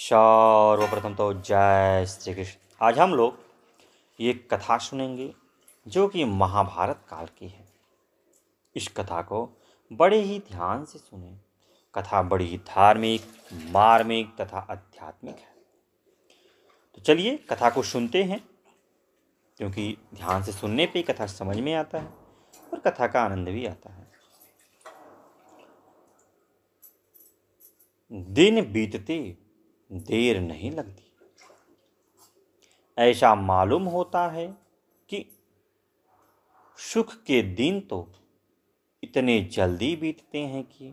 सर्वप्रथम तो जय श्री कृष्ण आज हम लोग ये कथा सुनेंगे जो कि महाभारत काल की है इस कथा को बड़े ही ध्यान से सुने कथा बड़ी ही धार्मिक मार्मिक तथा आध्यात्मिक है तो चलिए कथा को सुनते हैं क्योंकि ध्यान से सुनने पे कथा समझ में आता है और कथा का आनंद भी आता है दिन बीतते देर नहीं लगती ऐसा मालूम होता है कि सुख के दिन तो इतने जल्दी बीतते हैं कि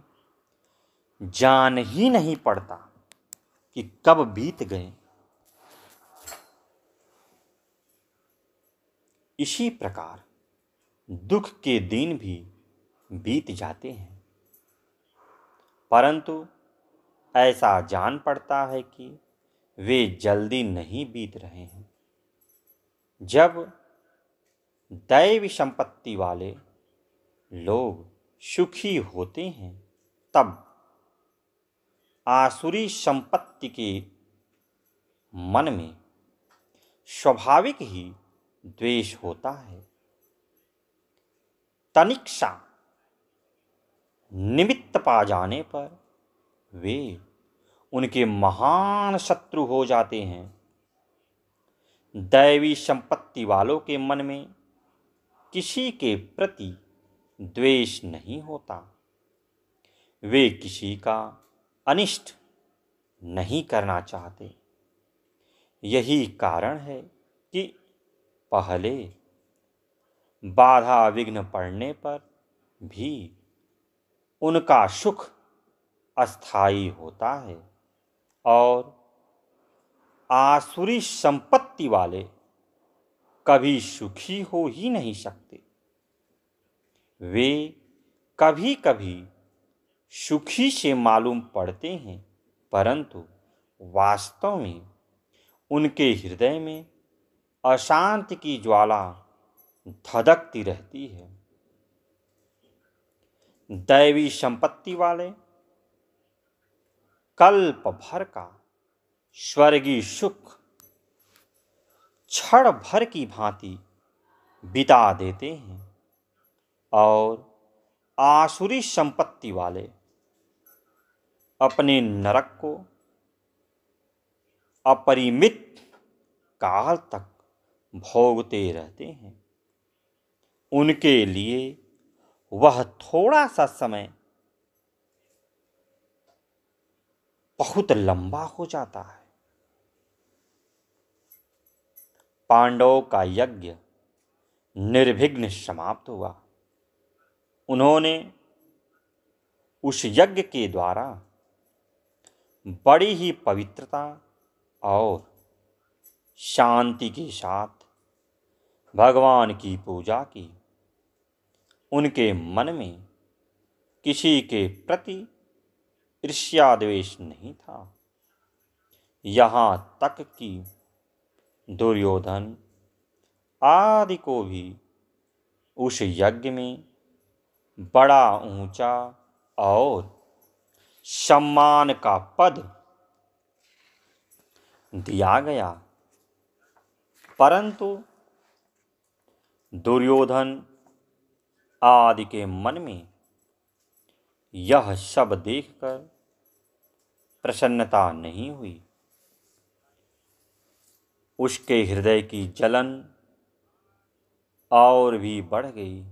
जान ही नहीं पड़ता कि कब बीत गए इसी प्रकार दुख के दिन भी बीत जाते हैं परंतु ऐसा जान पड़ता है कि वे जल्दी नहीं बीत रहे हैं जब दैव संपत्ति वाले लोग सुखी होते हैं तब आसुरी संपत्ति के मन में स्वाभाविक ही द्वेष होता है तनिक्षा निमित्त पा जाने पर वे उनके महान शत्रु हो जाते हैं दैवी संपत्ति वालों के मन में किसी के प्रति द्वेष नहीं होता वे किसी का अनिष्ट नहीं करना चाहते यही कारण है कि पहले बाधा विघ्न पड़ने पर भी उनका सुख अस्थाई होता है और आसुरी संपत्ति वाले कभी सुखी हो ही नहीं सकते वे कभी कभी सुखी से मालूम पड़ते हैं परंतु वास्तव में उनके हृदय में अशांति की ज्वाला धधकती रहती है दैवी संपत्ति वाले कल्प भर का स्वर्गीय सुख क्षण भर की भांति बिता देते हैं और आसुरी संपत्ति वाले अपने नरक को अपरिमित काल तक भोगते रहते हैं उनके लिए वह थोड़ा सा समय बहुत लंबा हो जाता है पांडवों का यज्ञ निर्विघ्न समाप्त हुआ उन्होंने उस यज्ञ के द्वारा बड़ी ही पवित्रता और शांति के साथ भगवान की पूजा की उनके मन में किसी के प्रति ईर्ष्याद्वेष नहीं था यहाँ तक कि दुर्योधन आदि को भी उस यज्ञ में बड़ा ऊंचा और सम्मान का पद दिया गया परंतु दुर्योधन आदि के मन में यह सब देखकर प्रसन्नता नहीं हुई उसके हृदय की जलन और भी बढ़ गई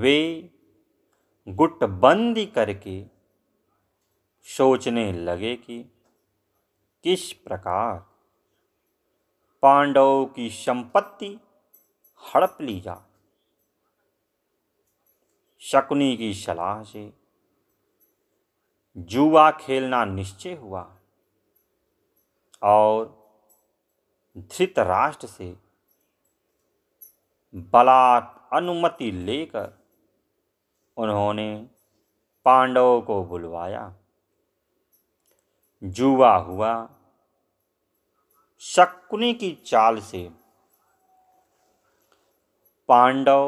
वे गुटबंदी करके सोचने लगे कि किस प्रकार पांडवों की संपत्ति हड़प ली जाए शकुनी की सलाह से जुआ खेलना निश्चय हुआ और धृत राष्ट्र से बलात् अनुमति लेकर उन्होंने पांडवों को बुलवाया जुआ हुआ शकुनी की चाल से पांडव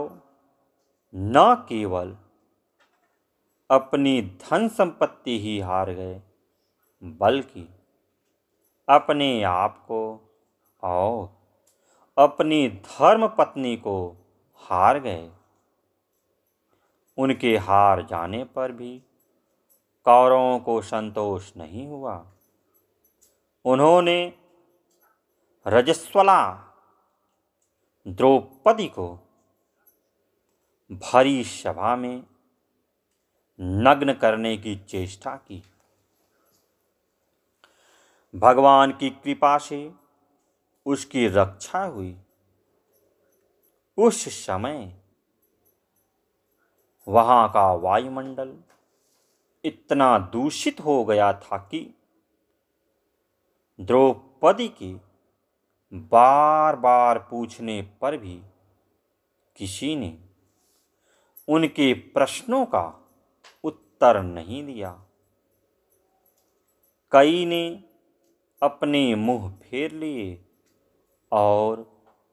न केवल अपनी धन संपत्ति ही हार गए बल्कि अपने आप को और अपनी धर्म पत्नी को हार गए उनके हार जाने पर भी कौरवों को संतोष नहीं हुआ उन्होंने रजस्वला द्रौपदी को भरी सभा में नग्न करने की चेष्टा की भगवान की कृपा से उसकी रक्षा हुई उस समय वहाँ का वायुमंडल इतना दूषित हो गया था कि द्रौपदी के बार बार पूछने पर भी किसी ने उनके प्रश्नों का उत्तर नहीं दिया कई ने अपने मुंह फेर लिए और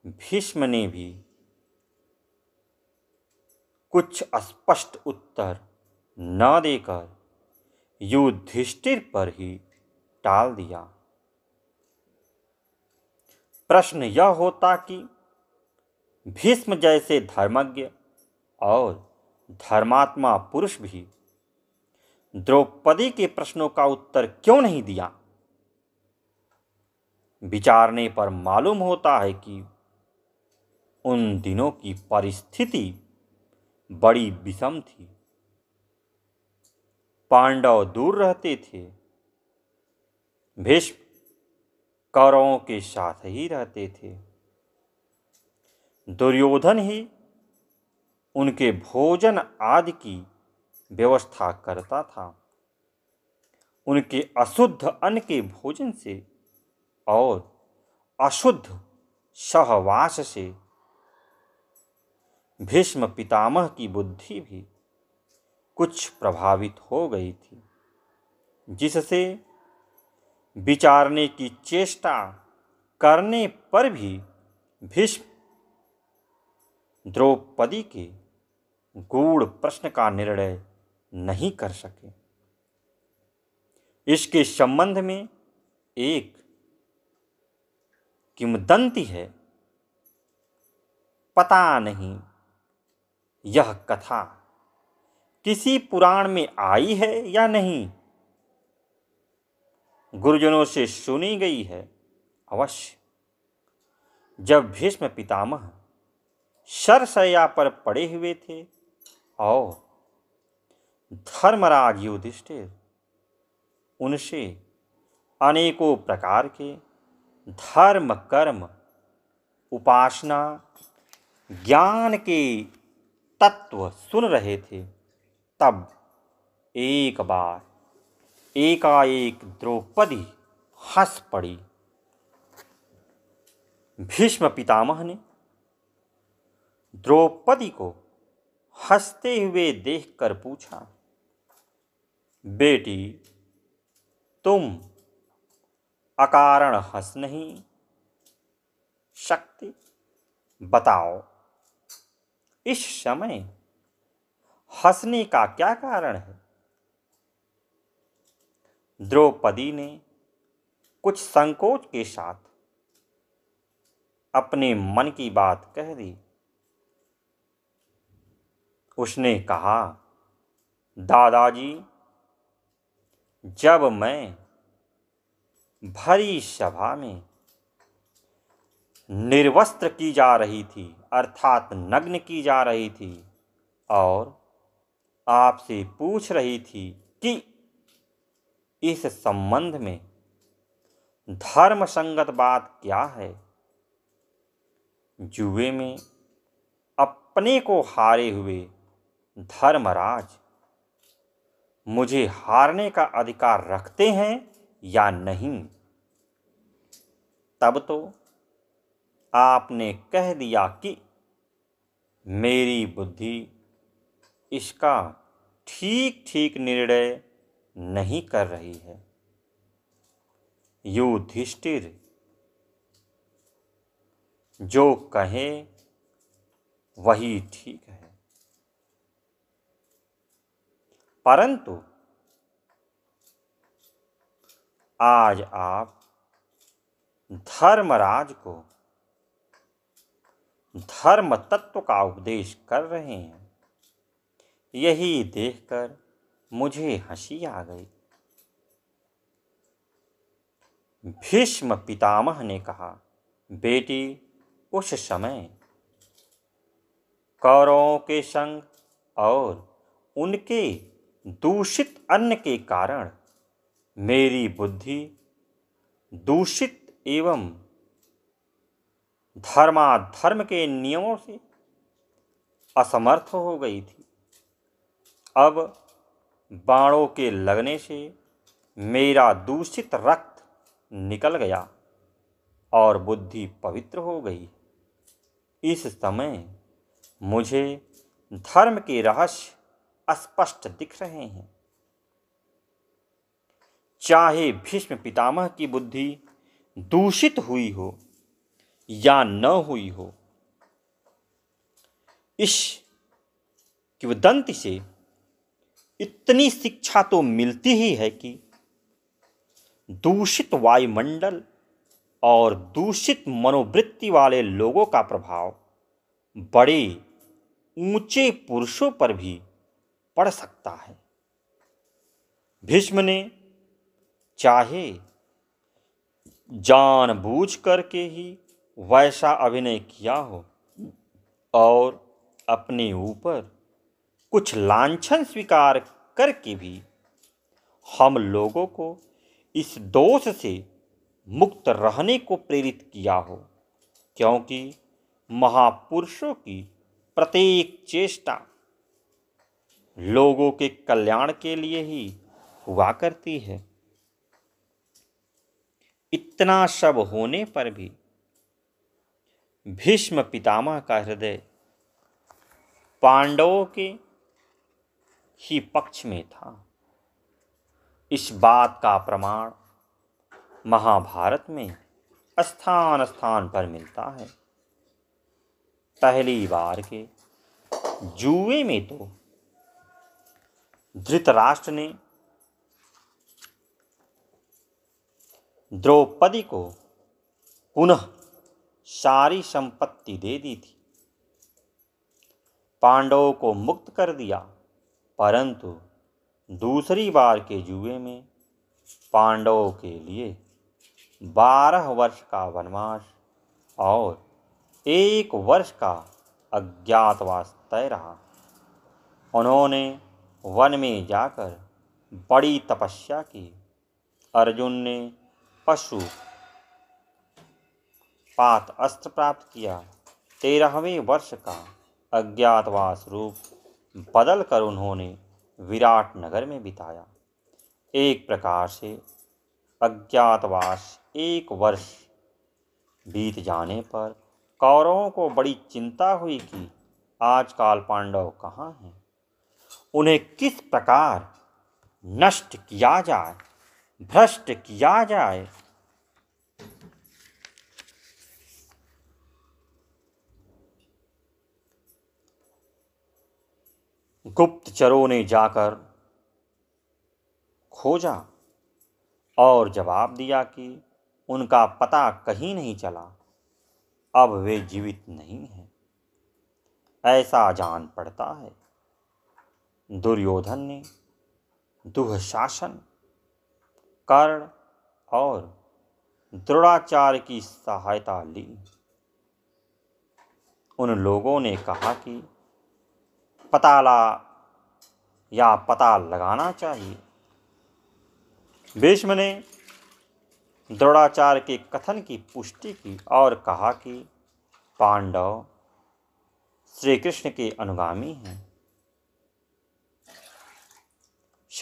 भीष्म ने भी कुछ स्पष्ट उत्तर न देकर युधिष्ठिर पर ही टाल दिया प्रश्न यह होता कि भीष्म जैसे धर्मज्ञ और धर्मात्मा पुरुष भी द्रौपदी के प्रश्नों का उत्तर क्यों नहीं दिया विचारने पर मालूम होता है कि उन दिनों की परिस्थिति बड़ी विषम थी पांडव दूर रहते थे भीष्म कौरवों के साथ ही रहते थे दुर्योधन ही उनके भोजन आदि की व्यवस्था करता था उनके अशुद्ध अन्न के भोजन से और अशुद्ध सहवास से भीष्म पितामह की बुद्धि भी कुछ प्रभावित हो गई थी जिससे विचारने की चेष्टा करने पर भी भीष्म द्रौपदी के गूढ़ प्रश्न का निर्णय नहीं कर सके इसके संबंध में एक किमदंती है पता नहीं यह कथा किसी पुराण में आई है या नहीं गुरुजनों से सुनी गई है अवश्य जब भीष्म पितामह सरसया पर पड़े हुए थे आओ धर्मराज युधिष्ठिर उनसे अनेकों प्रकार के धर्म कर्म उपासना ज्ञान के तत्व सुन रहे थे तब एक बार एकाएक द्रौपदी हंस पड़ी भीष्म पितामह ने द्रौपदी को हंसते हुए देखकर पूछा बेटी तुम अकारण हंस नहीं शक्ति बताओ इस समय हंसने का क्या कारण है द्रौपदी ने कुछ संकोच के साथ अपने मन की बात कह दी उसने कहा दादाजी जब मैं भरी सभा में निर्वस्त्र की जा रही थी अर्थात नग्न की जा रही थी और आपसे पूछ रही थी कि इस संबंध में धर्म संगत बात क्या है जुए में अपने को हारे हुए धर्मराज मुझे हारने का अधिकार रखते हैं या नहीं तब तो आपने कह दिया कि मेरी बुद्धि इसका ठीक ठीक निर्णय नहीं कर रही है युधिष्ठिर जो कहे वही ठीक है परंतु आज आप धर्मराज को धर्म तत्व का उपदेश कर रहे हैं यही देखकर मुझे हंसी आ गई भीष्म पितामह ने कहा बेटी उस समय कौरवों के संग और उनके दूषित अन्न के कारण मेरी बुद्धि दूषित एवं धर्माधर्म के नियमों से असमर्थ हो गई थी अब बाणों के लगने से मेरा दूषित रक्त निकल गया और बुद्धि पवित्र हो गई इस समय मुझे धर्म के रहस्य स्पष्ट दिख रहे हैं चाहे भीष्म पितामह की बुद्धि दूषित हुई हो या न हुई हो इस किवदंती से इतनी शिक्षा तो मिलती ही है कि दूषित वायुमंडल और दूषित मनोवृत्ति वाले लोगों का प्रभाव बड़े ऊंचे पुरुषों पर भी पड़ सकता है भीष्म ने चाहे जानबूझ करके ही वैसा अभिनय किया हो और अपने ऊपर कुछ लांछन स्वीकार करके भी हम लोगों को इस दोष से मुक्त रहने को प्रेरित किया हो क्योंकि महापुरुषों की प्रत्येक चेष्टा लोगों के कल्याण के लिए ही हुआ करती है इतना सब होने पर भी भीष्म पितामह का हृदय पांडवों के ही पक्ष में था इस बात का प्रमाण महाभारत में स्थान स्थान पर मिलता है पहली बार के जुए में तो धृतराष्ट्र ने द्रौपदी को पुनः सारी संपत्ति दे दी थी पांडवों को मुक्त कर दिया परंतु दूसरी बार के जुए में पांडवों के लिए बारह वर्ष का वनवास और एक वर्ष का अज्ञातवास तय रहा उन्होंने वन में जाकर बड़ी तपस्या की अर्जुन ने पशु पात अस्त्र प्राप्त किया तेरहवें वर्ष का अज्ञातवास रूप बदल कर उन्होंने विराट नगर में बिताया एक प्रकार से अज्ञातवास एक वर्ष बीत जाने पर कौरवों को बड़ी चिंता हुई कि आजकाल पांडव कहाँ हैं उन्हें किस प्रकार नष्ट किया जाए भ्रष्ट किया जाए गुप्तचरों ने जाकर खोजा और जवाब दिया कि उनका पता कहीं नहीं चला अब वे जीवित नहीं हैं ऐसा जान पड़ता है दुर्योधन ने दुःशासन कर्ण और द्रोणाचार्य की सहायता ली उन लोगों ने कहा कि पताला या पता लगाना चाहिए भीष्म ने द्रोणाचार्य के कथन की पुष्टि की और कहा कि पांडव श्री कृष्ण के अनुगामी हैं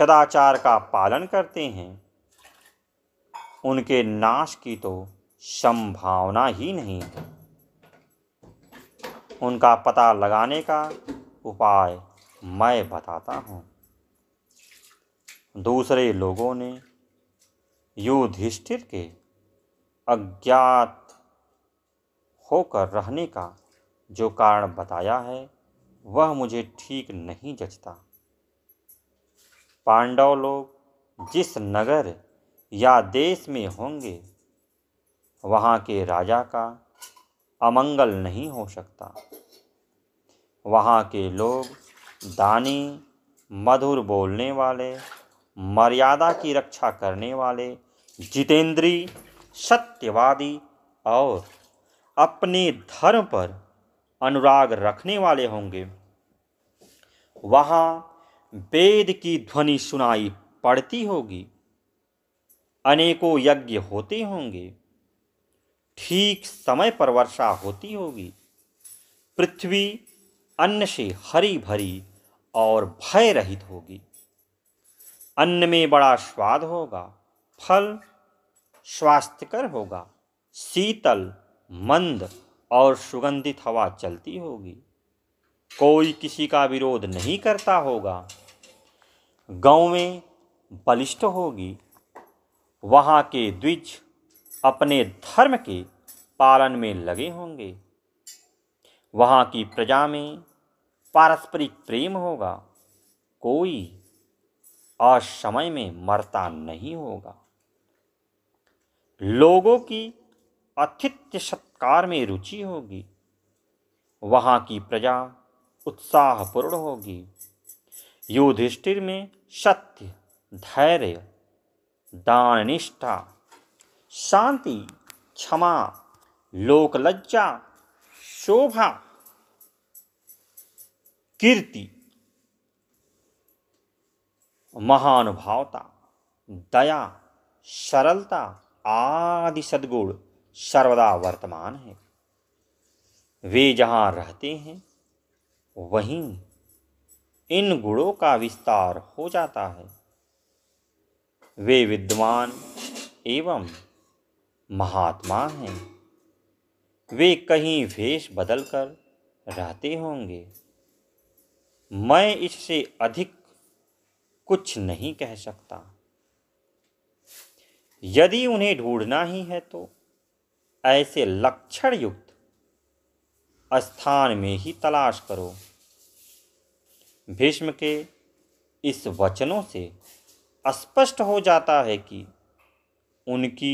सदाचार का पालन करते हैं उनके नाश की तो संभावना ही नहीं है उनका पता लगाने का उपाय मैं बताता हूँ दूसरे लोगों ने युधिष्ठिर के अज्ञात होकर रहने का जो कारण बताया है वह मुझे ठीक नहीं जचता पांडव लोग जिस नगर या देश में होंगे वहाँ के राजा का अमंगल नहीं हो सकता वहाँ के लोग दानी मधुर बोलने वाले मर्यादा की रक्षा करने वाले जितेंद्री सत्यवादी और अपने धर्म पर अनुराग रखने वाले होंगे वहाँ वेद की ध्वनि सुनाई पड़ती होगी अनेकों यज्ञ होते होंगे ठीक समय पर वर्षा होती होगी पृथ्वी अन्न से हरी भरी और भय रहित होगी अन्न में बड़ा स्वाद होगा फल स्वास्थ्यकर होगा शीतल मंद और सुगंधित हवा चलती होगी कोई किसी का विरोध नहीं करता होगा गाँवें बलिष्ठ होगी वहाँ के द्विज अपने धर्म के पालन में लगे होंगे वहाँ की प्रजा में पारस्परिक प्रेम होगा कोई असमय में मरता नहीं होगा लोगों की अतिथ्य सत्कार में रुचि होगी वहाँ की प्रजा उत्साहपूर्ण होगी युधिष्ठिर में सत्य धैर्य दाननिष्ठा शांति क्षमा लोकलज्जा शोभा कीर्ति महानुभावता दया सरलता आदि सद्गुण सर्वदा वर्तमान है वे जहाँ रहते हैं वहीं इन गुणों का विस्तार हो जाता है वे विद्वान एवं महात्मा हैं वे कहीं वेश बदलकर रहते होंगे मैं इससे अधिक कुछ नहीं कह सकता यदि उन्हें ढूंढना ही है तो ऐसे लक्षण युक्त स्थान में ही तलाश करो भीष्म के इस वचनों से स्पष्ट हो जाता है कि उनकी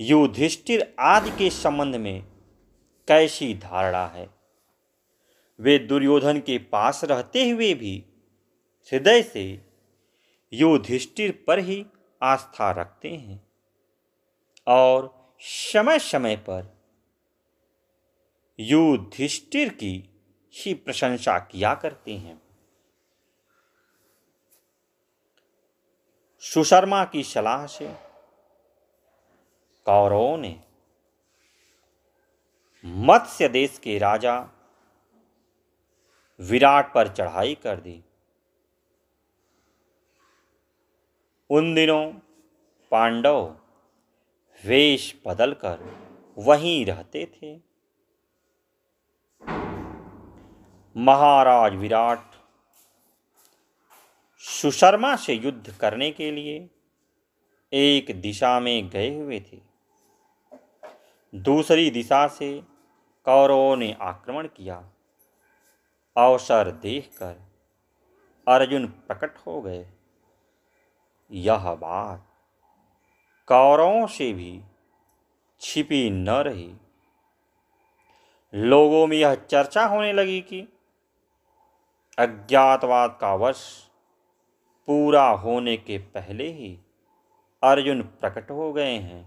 युधिष्ठिर आदि के संबंध में कैसी धारणा है वे दुर्योधन के पास रहते हुए भी हृदय से युधिष्ठिर पर ही आस्था रखते हैं और समय समय पर युधिष्ठिर की ही प्रशंसा किया करते हैं सुशर्मा की सलाह से कौरवों ने मत्स्य देश के राजा विराट पर चढ़ाई कर दी उन दिनों पांडव वेश बदलकर वहीं रहते थे महाराज विराट सुशर्मा से युद्ध करने के लिए एक दिशा में गए हुए थे दूसरी दिशा से कौरवों ने आक्रमण किया अवसर देखकर अर्जुन प्रकट हो गए यह बात कौरवों से भी छिपी न रही लोगों में यह चर्चा होने लगी कि अज्ञातवाद का वर्ष पूरा होने के पहले ही अर्जुन प्रकट हो गए हैं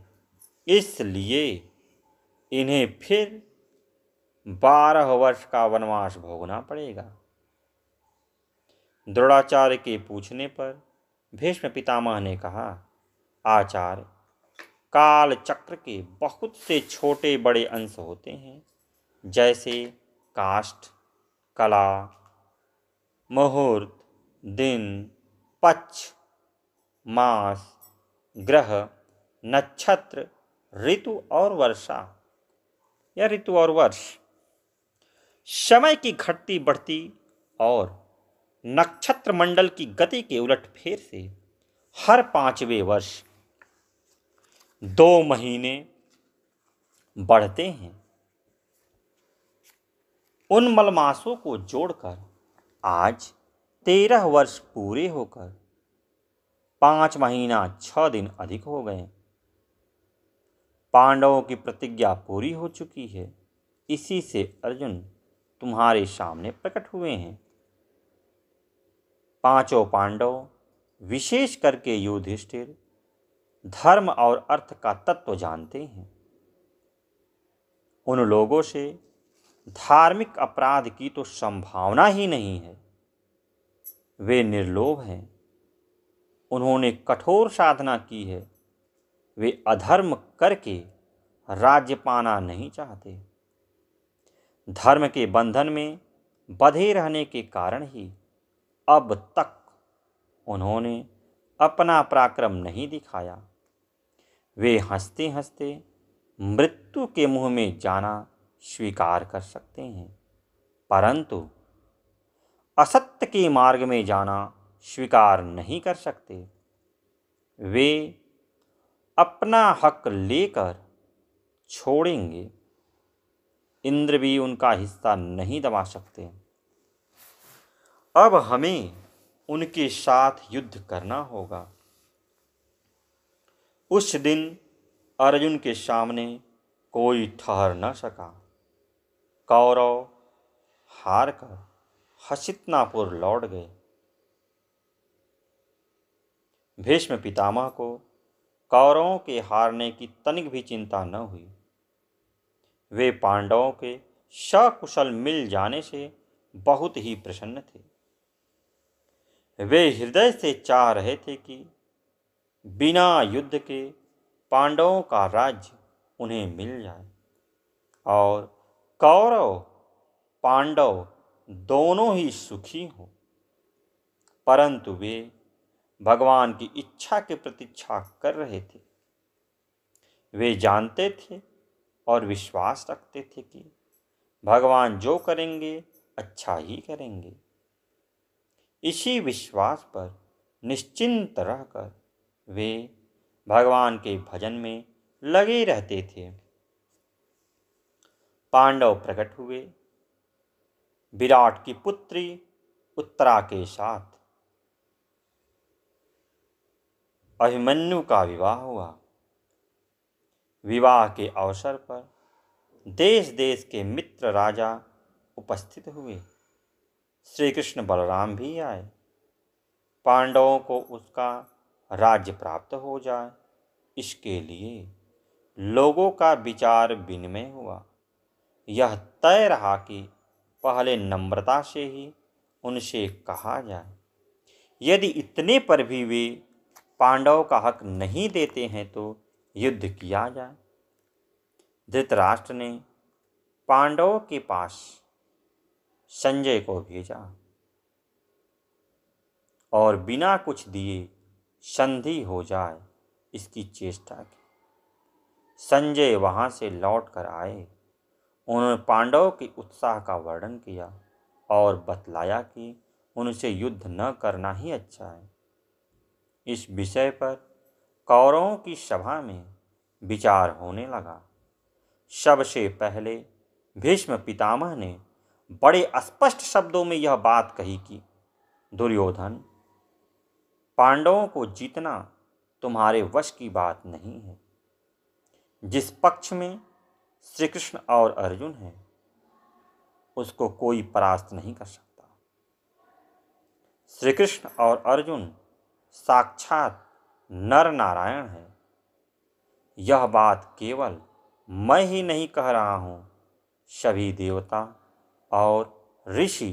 इसलिए इन्हें फिर बारह वर्ष का वनवास भोगना पड़ेगा द्रोणाचार्य के पूछने पर भीष्म पितामह ने कहा आचार्य काल चक्र के बहुत से छोटे बड़े अंश होते हैं जैसे काष्ठ कला मुहूर्त दिन पक्ष मास ग्रह नक्षत्र ऋतु और वर्षा या ऋतु और वर्ष समय की घटती बढ़ती और नक्षत्र मंडल की गति के उलट फेर से हर पांचवें वर्ष दो महीने बढ़ते हैं उन मलमासों को जोड़कर आज तेरह वर्ष पूरे होकर पांच महीना छह दिन अधिक हो गए पांडवों की प्रतिज्ञा पूरी हो चुकी है इसी से अर्जुन तुम्हारे सामने प्रकट हुए हैं पांचों पांडव विशेष करके युधिष्ठिर धर्म और अर्थ का तत्व जानते हैं उन लोगों से धार्मिक अपराध की तो संभावना ही नहीं है वे निर्लोभ हैं उन्होंने कठोर साधना की है वे अधर्म करके राज्य पाना नहीं चाहते धर्म के बंधन में बधे रहने के कारण ही अब तक उन्होंने अपना पराक्रम नहीं दिखाया वे हंसते हंसते मृत्यु के मुंह में जाना स्वीकार कर सकते हैं परंतु असत्य के मार्ग में जाना स्वीकार नहीं कर सकते वे अपना हक लेकर छोड़ेंगे इंद्र भी उनका हिस्सा नहीं दबा सकते अब हमें उनके साथ युद्ध करना होगा उस दिन अर्जुन के सामने कोई ठहर न सका कौरव हार कर हसितनापुर लौट गए भीष्म पितामह को कौरवों के हारने की तनिक भी चिंता न हुई वे पांडवों के सकुशल मिल जाने से बहुत ही प्रसन्न थे वे हृदय से चाह रहे थे कि बिना युद्ध के पांडवों का राज्य उन्हें मिल जाए और कौरव पांडव दोनों ही सुखी हों परंतु वे भगवान की इच्छा की प्रतीक्षा कर रहे थे वे जानते थे और विश्वास रखते थे कि भगवान जो करेंगे अच्छा ही करेंगे इसी विश्वास पर निश्चिंत रहकर वे भगवान के भजन में लगे रहते थे पांडव प्रकट हुए विराट की पुत्री उत्तरा के साथ अभिमन्यु का विवाह हुआ विवाह के अवसर पर देश देश के मित्र राजा उपस्थित हुए श्री कृष्ण बलराम भी आए पांडवों को उसका राज्य प्राप्त हो जाए इसके लिए लोगों का विचार विनिमय हुआ यह तय रहा कि पहले नम्रता से ही उनसे कहा जाए यदि इतने पर भी वे पांडव का हक नहीं देते हैं तो युद्ध किया जाए धृतराष्ट्र ने पांडवों के पास संजय को भेजा और बिना कुछ दिए संधि हो जाए इसकी चेष्टा की संजय वहाँ से लौट कर आए उन्होंने पांडवों के उत्साह का वर्णन किया और बतलाया कि उनसे युद्ध न करना ही अच्छा है इस विषय पर कौरवों की सभा में विचार होने लगा सबसे पहले भीष्म पितामह ने बड़े स्पष्ट शब्दों में यह बात कही कि दुर्योधन पांडवों को जीतना तुम्हारे वश की बात नहीं है जिस पक्ष में श्री कृष्ण और अर्जुन हैं उसको कोई परास्त नहीं कर सकता श्री कृष्ण और अर्जुन साक्षात नर नारायण हैं यह बात केवल मैं ही नहीं कह रहा हूँ सभी देवता और ऋषि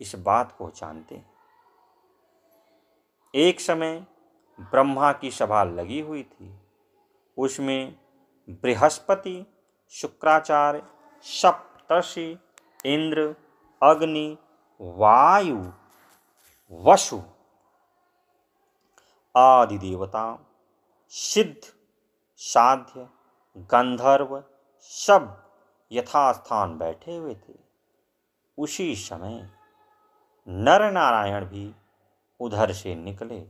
इस बात को जानते हैं एक समय ब्रह्मा की सभा लगी हुई थी उसमें बृहस्पति शुक्राचार्य सप्तषि इंद्र अग्नि वायु वशु आदि देवता सिद्ध साध्य गंधर्व सब यथास्थान बैठे हुए थे उसी समय नर नारायण भी उधर से निकले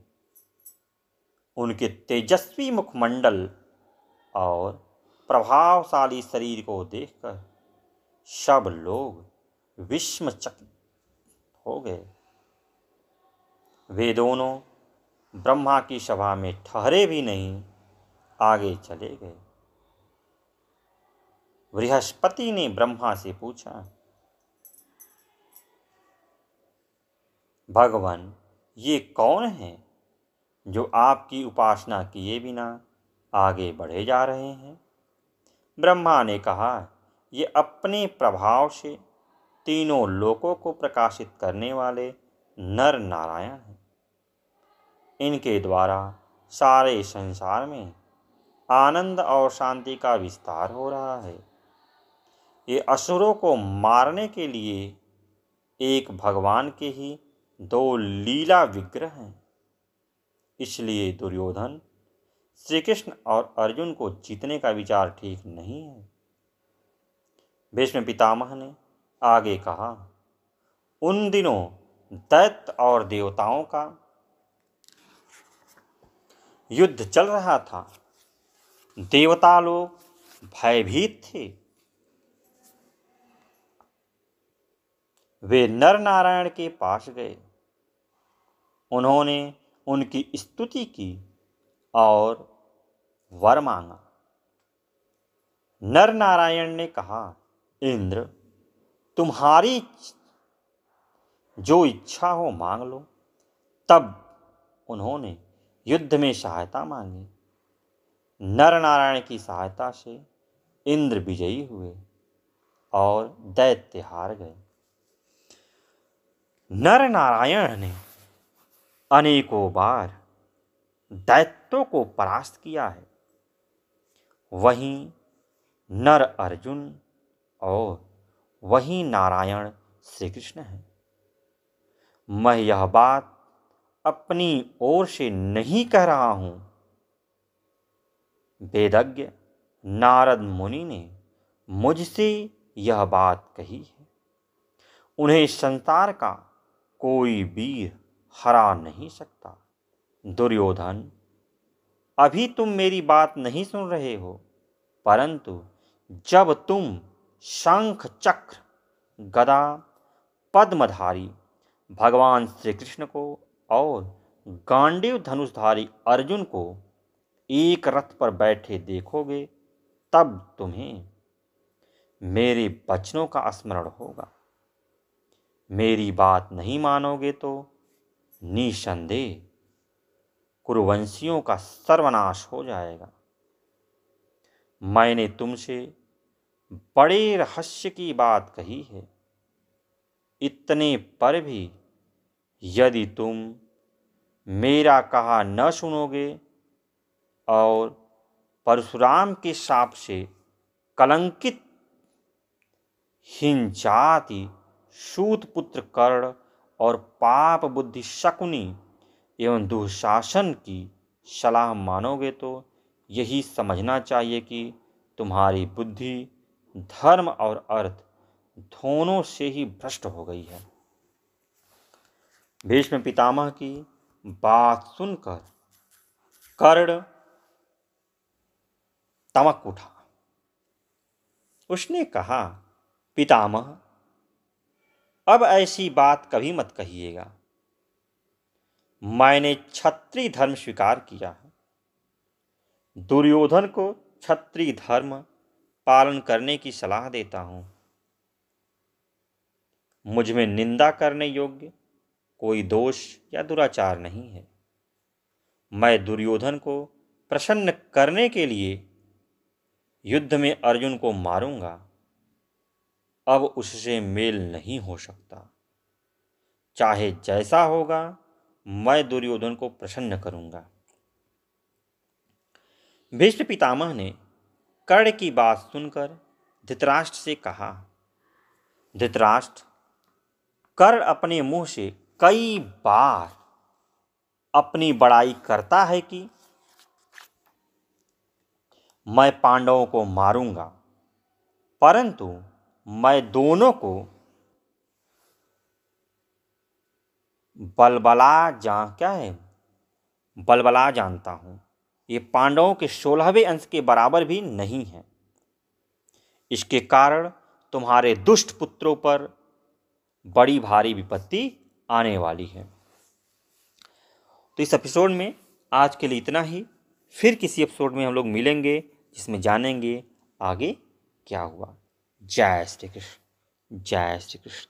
उनके तेजस्वी मुखमंडल और प्रभावशाली शरीर को देखकर सब लोग विस्मचकित हो गए वे दोनों ब्रह्मा की सभा में ठहरे भी नहीं आगे चले गए बृहस्पति ने ब्रह्मा से पूछा भगवान ये कौन है जो आपकी उपासना किए बिना आगे बढ़े जा रहे हैं ब्रह्मा ने कहा ये अपने प्रभाव से तीनों लोकों को प्रकाशित करने वाले नर नारायण हैं इनके द्वारा सारे संसार में आनंद और शांति का विस्तार हो रहा है ये असुरों को मारने के लिए एक भगवान के ही दो लीला विग्रह हैं इसलिए दुर्योधन श्री कृष्ण और अर्जुन को जीतने का विचार ठीक नहीं है भीष्म पितामह ने आगे कहा उन दिनों दैत्य और देवताओं का युद्ध चल रहा था देवता लोग भयभीत थे वे नर नारायण के पास गए उन्होंने उनकी स्तुति की और वर मांगा नर नारायण ने कहा इंद्र तुम्हारी जो इच्छा हो मांग लो तब उन्होंने युद्ध में सहायता मांगी नर नारायण की सहायता से इंद्र विजयी हुए और दैत्य हार गए नर नारायण ने अनेकों बार दैत्यों को परास्त किया है वहीं नर अर्जुन और वहीं नारायण श्री कृष्ण हैं मैं यह बात अपनी ओर से नहीं कह रहा हूं वेदज्ञ नारद मुनि ने मुझसे यह बात कही है उन्हें संसार का कोई वीर हरा नहीं सकता दुर्योधन अभी तुम मेरी बात नहीं सुन रहे हो परंतु जब तुम शंख चक्र गदा पद्मधारी भगवान श्री कृष्ण को और गांडीव धनुषधारी अर्जुन को एक रथ पर बैठे देखोगे तब तुम्हें मेरे वचनों का स्मरण होगा मेरी बात नहीं मानोगे तो निसंदेह कुरुवंशियों का सर्वनाश हो जाएगा मैंने तुमसे बड़े रहस्य की बात कही है इतने पर भी यदि तुम मेरा कहा न सुनोगे और परशुराम के साप से कलंकित हिंजाति सूतपुत्र कर्ण और पाप बुद्धि शकुनी एवं दुशासन की सलाह मानोगे तो यही समझना चाहिए कि तुम्हारी बुद्धि धर्म और अर्थ दोनों से ही भ्रष्ट हो गई है भीष्म पितामह की बात सुनकर कर्ण तमक उठा उसने कहा पितामह अब ऐसी बात कभी मत कहिएगा मैंने क्षत्रिय धर्म स्वीकार किया है दुर्योधन को क्षत्रिय धर्म पालन करने की सलाह देता हूँ मुझ में निंदा करने योग्य कोई दोष या दुराचार नहीं है मैं दुर्योधन को प्रसन्न करने के लिए युद्ध में अर्जुन को मारूंगा अब उससे मेल नहीं हो सकता चाहे जैसा होगा मैं दुर्योधन को प्रसन्न करूंगा भीष्म पितामह ने कर्ण की बात सुनकर धृतराष्ट्र से कहा धृतराष्ट्र कर्ण अपने मुंह से कई बार अपनी बड़ाई करता है कि मैं पांडवों को मारूंगा परंतु मैं दोनों को बलबला जा क्या है बलबला जानता हूँ ये पांडवों के सोलहवें अंश के बराबर भी नहीं है इसके कारण तुम्हारे दुष्ट पुत्रों पर बड़ी भारी विपत्ति आने वाली है तो इस एपिसोड में आज के लिए इतना ही फिर किसी एपिसोड में हम लोग मिलेंगे जिसमें जानेंगे आगे क्या हुआ जय श्री कृष्ण जय श्री कृष्ण